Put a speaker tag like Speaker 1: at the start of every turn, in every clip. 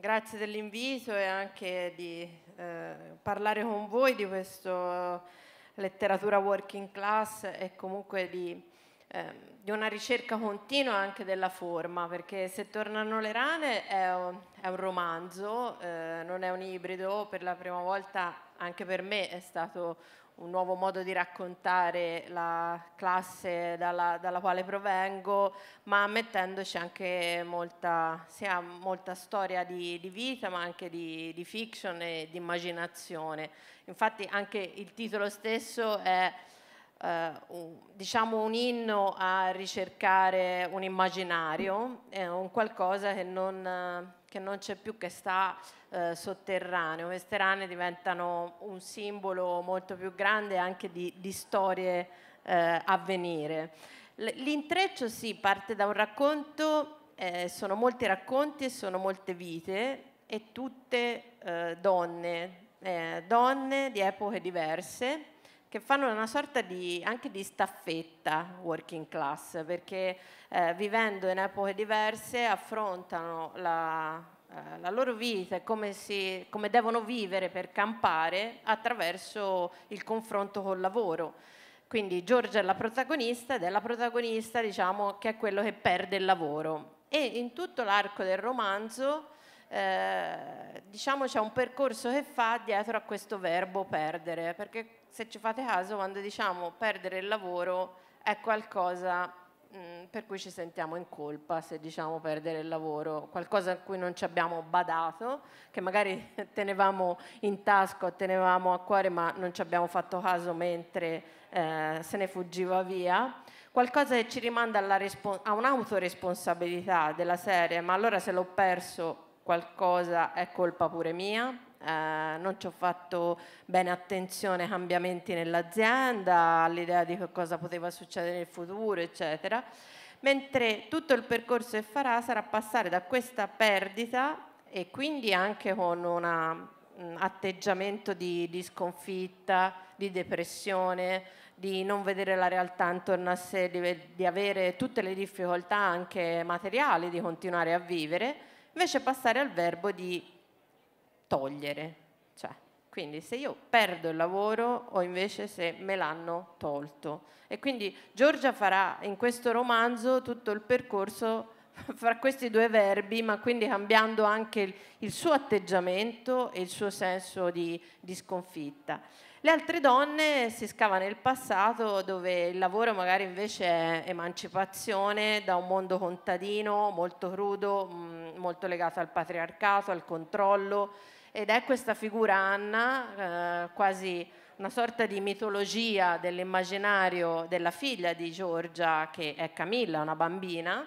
Speaker 1: grazie dell'invito e anche di eh, parlare con voi di questa letteratura working class e comunque di, eh, di, una ricerca continua anche della forma, perché Se tornano le rane è un, è un romanzo, eh, non è un ibrido, per la prima volta anche per me è stato un nuovo modo di raccontare la classe dalla, dalla quale provengo, ma mettendoci anche molta, sia molta storia di, di vita, ma anche di, di fiction e di immaginazione. Infatti anche il titolo stesso è eh, diciamo un inno a ricercare un immaginario, è un qualcosa che non che non c'è più, che sta eh, sotterraneo. Queste rane diventano un simbolo molto più grande anche di, di storie eh, a venire. L'intreccio sì, parte da un racconto, eh, sono molti racconti e sono molte vite e tutte eh, donne, eh, donne di epoche diverse che fanno una sorta di, anche di staffetta working class, perché eh, vivendo in epoche diverse affrontano la, eh, la loro vita e come, come devono vivere per campare attraverso il confronto col lavoro. Quindi Giorgia è la protagonista ed è la protagonista diciamo, che è quello che perde il lavoro. E in tutto l'arco del romanzo eh, diciamo c'è un percorso che fa dietro a questo verbo perdere, perché se ci fate caso, quando diciamo perdere il lavoro è qualcosa mm, per cui ci sentiamo in colpa, se diciamo perdere il lavoro, qualcosa a cui non ci abbiamo badato, che magari tenevamo in tasca o tenevamo a cuore ma non ci abbiamo fatto caso mentre eh, se ne fuggiva via, qualcosa che ci rimanda a un'autoresponsabilità della serie, ma allora se l'ho perso qualcosa è colpa pure mia eh, non ci ho fatto bene attenzione ai cambiamenti nell'azienda, all'idea di che cosa poteva succedere nel futuro, eccetera. Mentre tutto il percorso che farà sarà passare da questa perdita e quindi anche con un mm, atteggiamento di, di, sconfitta, di depressione, di non vedere la realtà intorno a sé, di, di, avere tutte le difficoltà anche materiali di continuare a vivere, invece passare al verbo di togliere. Cioè, quindi se io perdo il lavoro o invece se me l'hanno tolto. E quindi Giorgia farà in questo romanzo tutto il percorso fra questi due verbi, ma quindi cambiando anche il, suo atteggiamento e il suo senso di, di sconfitta. Le altre donne si scavano nel passato dove il lavoro magari invece è emancipazione da un mondo contadino molto crudo, mm, molto legato al patriarcato, al controllo, ed è questa figura Anna, eh, quasi una sorta di mitologia dell'immaginario della figlia di Giorgia, che è Camilla, una bambina,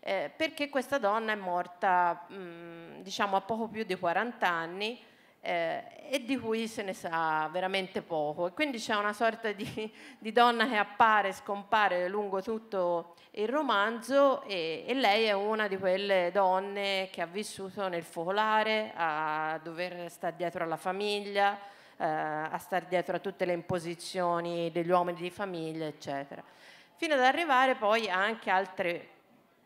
Speaker 1: eh, perché questa donna è morta mh, mm, diciamo a poco più di 40 anni eh, e di cui se ne sa veramente poco. E quindi c'è una sorta di, di donna che appare e scompare lungo tutto il romanzo e, e, lei è una di quelle donne che ha vissuto nel focolare, a dover stare dietro alla famiglia, eh, a stare dietro a tutte le imposizioni degli uomini di famiglia, eccetera. Fino ad arrivare poi anche altre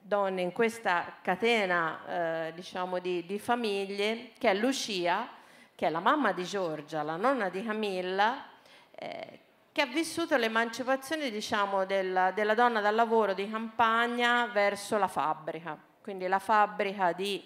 Speaker 1: donne in questa catena eh, diciamo di, di famiglie che è Lucia che è la mamma di Giorgia, la nonna di Camilla, eh, che ha vissuto l'emancipazione diciamo, della, della, donna dal lavoro di campagna verso la fabbrica, quindi la fabbrica di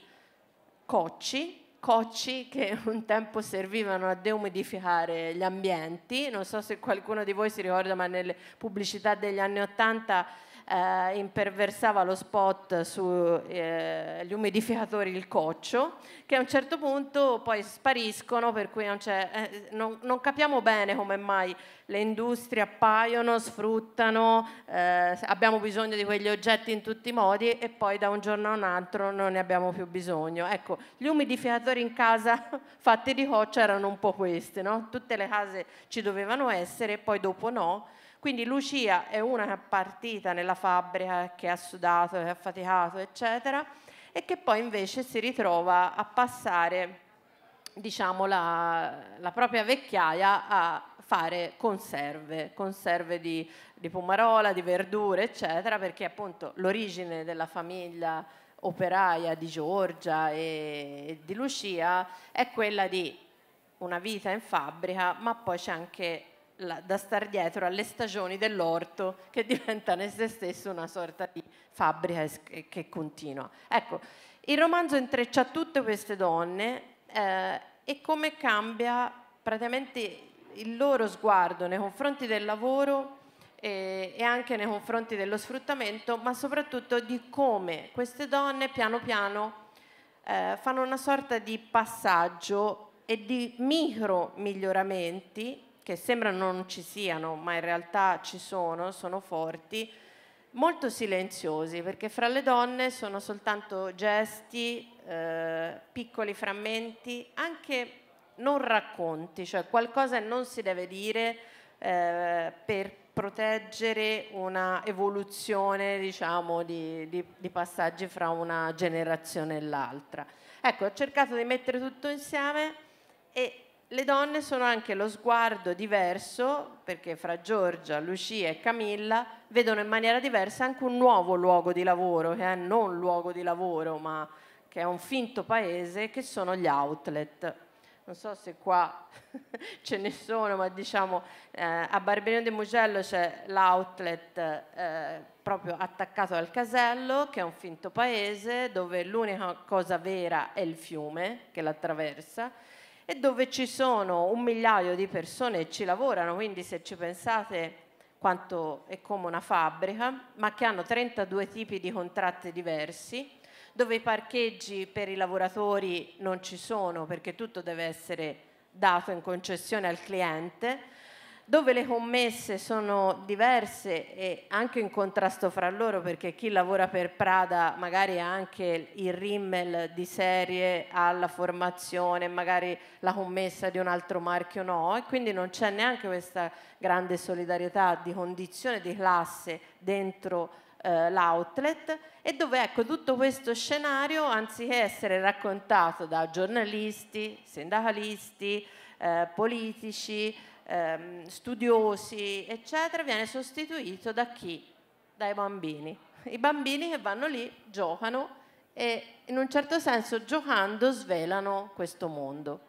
Speaker 1: cocci, cocci che un tempo servivano a deumidificare gli ambienti, non so se qualcuno di voi si ricorda ma nelle pubblicità degli anni Ottanta eh, imperversava lo spot sugli eh, umidificatori il coccio, che a un certo punto poi spariscono, per cui non, eh, non, non capiamo bene come mai le industrie appaiono, sfruttano, eh, abbiamo bisogno di quegli oggetti in tutti i modi e poi da un giorno a un altro non ne abbiamo più bisogno. Ecco, gli umidificatori in casa fatti di coccio erano un po' questi, no? tutte le case ci dovevano essere e poi dopo no. Quindi Lucia è una partita nella fabbrica, che ha sudato, che ha faticato, eccetera, e che poi invece si ritrova a passare diciamo, la, la propria vecchiaia a fare conserve, conserve di, di, pomarola, di verdure, eccetera, perché appunto l'origine della famiglia operaia di Giorgia e di Lucia è quella di una vita in fabbrica, ma poi c'è anche la, da star dietro alle stagioni dell'orto che diventa in se stesso una sorta di fabbrica che, che continua. Ecco, il romanzo intreccia tutte queste donne eh, e come cambia praticamente il loro sguardo nei confronti del lavoro e, e, anche nei confronti dello sfruttamento, ma soprattutto di come queste donne piano piano eh, fanno una sorta di passaggio e di micro miglioramenti che sembrano non ci siano, ma in realtà ci sono, sono forti, molto silenziosi, perché fra le donne sono soltanto gesti, eh, piccoli frammenti, anche non racconti, cioè qualcosa non si deve dire eh, per proteggere una evoluzione diciamo, di, di, di, passaggi fra una generazione e l'altra. Ecco, ho cercato di mettere tutto insieme e le donne sono anche lo sguardo diverso, perché fra Giorgia, Lucia e Camilla vedono in maniera diversa anche un nuovo luogo di lavoro, che eh, è non luogo di lavoro, ma che è un finto paese, che sono gli outlet. Non so se qua ce ne sono, ma diciamo eh, a Barberino di Mugello c'è l'outlet eh, proprio attaccato al casello, che è un finto paese dove l'unica cosa vera è il fiume che l'attraversa e dove ci sono un migliaio di persone che ci lavorano, quindi se ci pensate quanto è come una fabbrica, ma che hanno 32 tipi di contratti diversi, dove i parcheggi per i lavoratori non ci sono perché tutto deve essere dato in concessione al cliente, dove le commesse sono diverse e anche in contrasto fra loro perché chi lavora per Prada magari ha anche il rimmel di serie alla formazione, magari la commessa di un altro marchio no e quindi non c'è neanche questa grande solidarietà di condizione di classe dentro eh, l'outlet e dove ecco tutto questo scenario anziché essere raccontato da giornalisti, sindacalisti, eh, politici, ehm, studiosi, eccetera, viene sostituito da chi? Dai bambini. I bambini che vanno lì, giocano e in un certo senso giocando svelano questo mondo.